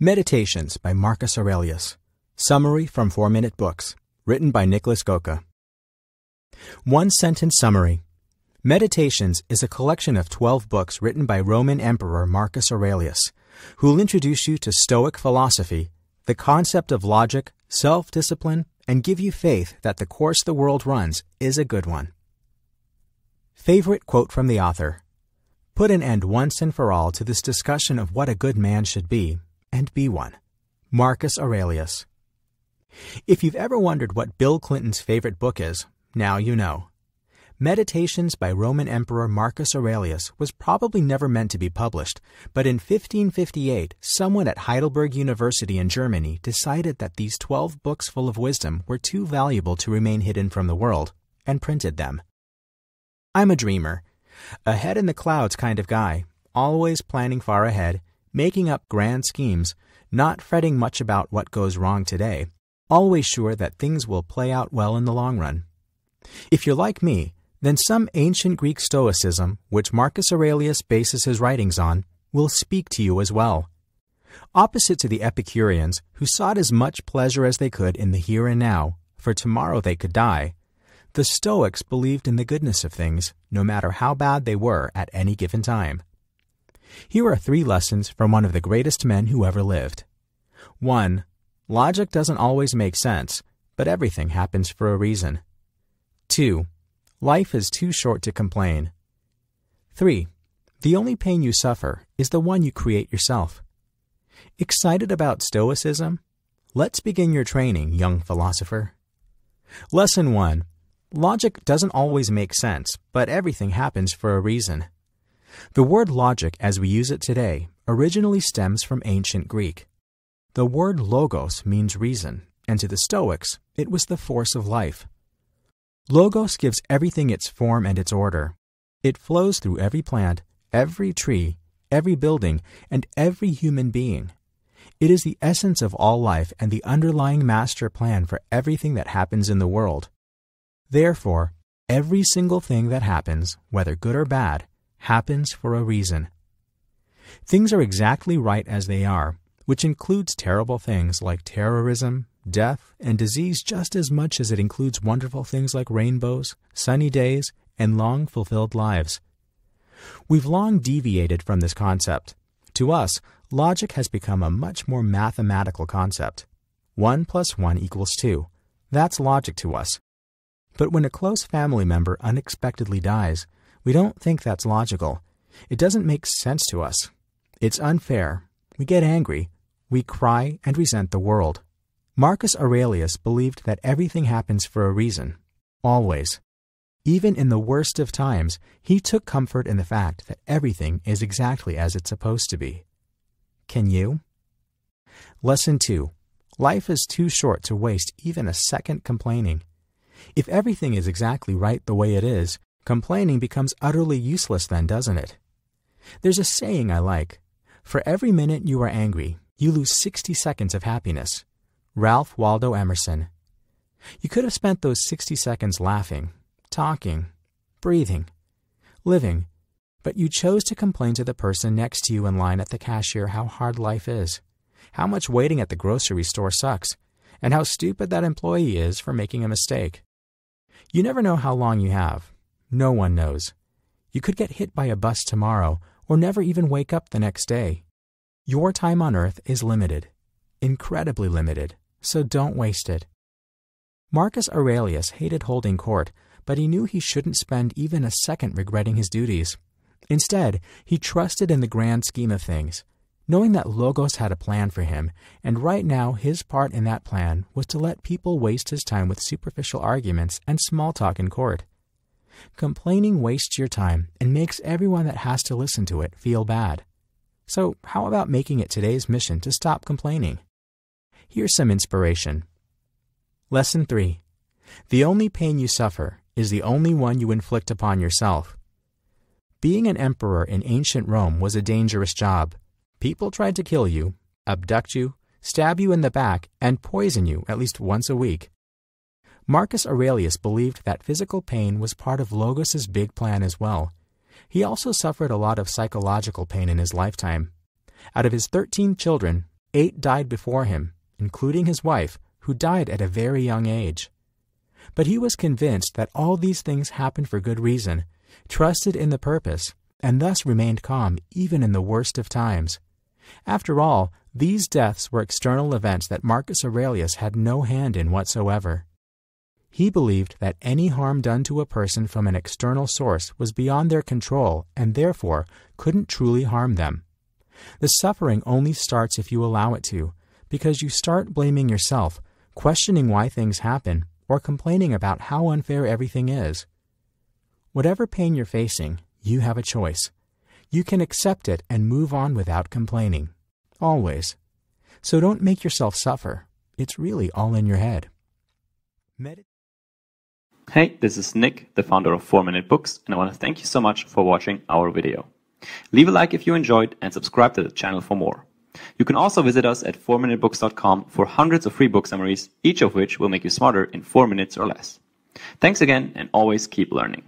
Meditations by Marcus Aurelius. Summary from 4 Minute Books, written by Nicholas Goka. One sentence summary Meditations is a collection of 12 books written by Roman Emperor Marcus Aurelius, who'll introduce you to Stoic philosophy, the concept of logic, self discipline, and give you faith that the course the world runs is a good one. Favorite quote from the author Put an end once and for all to this discussion of what a good man should be and be one Marcus Aurelius. If you've ever wondered what Bill Clinton's favorite book is, now you know. Meditations by Roman Emperor Marcus Aurelius was probably never meant to be published, but in 1558, someone at Heidelberg University in Germany decided that these 12 books full of wisdom were too valuable to remain hidden from the world, and printed them. I'm a dreamer, a head in the clouds kind of guy, always planning far ahead making up grand schemes, not fretting much about what goes wrong today, always sure that things will play out well in the long run. If you're like me, then some ancient Greek Stoicism, which Marcus Aurelius bases his writings on, will speak to you as well. Opposite to the Epicureans, who sought as much pleasure as they could in the here and now, for tomorrow they could die, the Stoics believed in the goodness of things, no matter how bad they were at any given time. Here are three lessons from one of the greatest men who ever lived. 1. Logic doesn't always make sense, but everything happens for a reason. 2. Life is too short to complain. 3. The only pain you suffer is the one you create yourself. Excited about Stoicism? Let's begin your training, young philosopher. Lesson 1. Logic doesn't always make sense, but everything happens for a reason. The word logic, as we use it today, originally stems from ancient Greek. The word logos means reason, and to the Stoics, it was the force of life. Logos gives everything its form and its order. It flows through every plant, every tree, every building, and every human being. It is the essence of all life and the underlying master plan for everything that happens in the world. Therefore, every single thing that happens, whether good or bad, happens for a reason. Things are exactly right as they are, which includes terrible things like terrorism, death, and disease just as much as it includes wonderful things like rainbows, sunny days, and long fulfilled lives. We've long deviated from this concept. To us, logic has become a much more mathematical concept. 1 plus 1 equals 2. That's logic to us. But when a close family member unexpectedly dies, we don't think that's logical. It doesn't make sense to us. It's unfair. We get angry. We cry and resent the world. Marcus Aurelius believed that everything happens for a reason, always. Even in the worst of times, he took comfort in the fact that everything is exactly as it's supposed to be. Can you? Lesson 2 Life is too short to waste even a second complaining. If everything is exactly right the way it is, Complaining becomes utterly useless then, doesn't it? There's a saying I like For every minute you are angry, you lose 60 seconds of happiness. Ralph Waldo Emerson. You could have spent those 60 seconds laughing, talking, breathing, living, but you chose to complain to the person next to you in line at the cashier how hard life is, how much waiting at the grocery store sucks, and how stupid that employee is for making a mistake. You never know how long you have, no one knows. You could get hit by a bus tomorrow or never even wake up the next day. Your time on Earth is limited, incredibly limited, so don't waste it. Marcus Aurelius hated holding court, but he knew he shouldn't spend even a second regretting his duties. Instead, he trusted in the grand scheme of things, knowing that Logos had a plan for him, and right now his part in that plan was to let people waste his time with superficial arguments and small talk in court. Complaining wastes your time and makes everyone that has to listen to it feel bad. So, how about making it today's mission to stop complaining? Here's some inspiration. Lesson 3 The only pain you suffer is the only one you inflict upon yourself. Being an emperor in ancient Rome was a dangerous job. People tried to kill you, abduct you, stab you in the back, and poison you at least once a week. Marcus Aurelius believed that physical pain was part of Logos's big plan as well. He also suffered a lot of psychological pain in his lifetime. Out of his 13 children, 8 died before him, including his wife, who died at a very young age. But he was convinced that all these things happened for good reason, trusted in the purpose, and thus remained calm even in the worst of times. After all, these deaths were external events that Marcus Aurelius had no hand in whatsoever. He believed that any harm done to a person from an external source was beyond their control and therefore couldn't truly harm them. The suffering only starts if you allow it to, because you start blaming yourself, questioning why things happen, or complaining about how unfair everything is. Whatever pain you're facing, you have a choice. You can accept it and move on without complaining. Always. So don't make yourself suffer. It's really all in your head. Medi Hey, this is Nick, the founder of 4 Minute Books, and I want to thank you so much for watching our video. Leave a like if you enjoyed and subscribe to the channel for more. You can also visit us at 4minutebooks.com for hundreds of free book summaries, each of which will make you smarter in 4 minutes or less. Thanks again and always keep learning.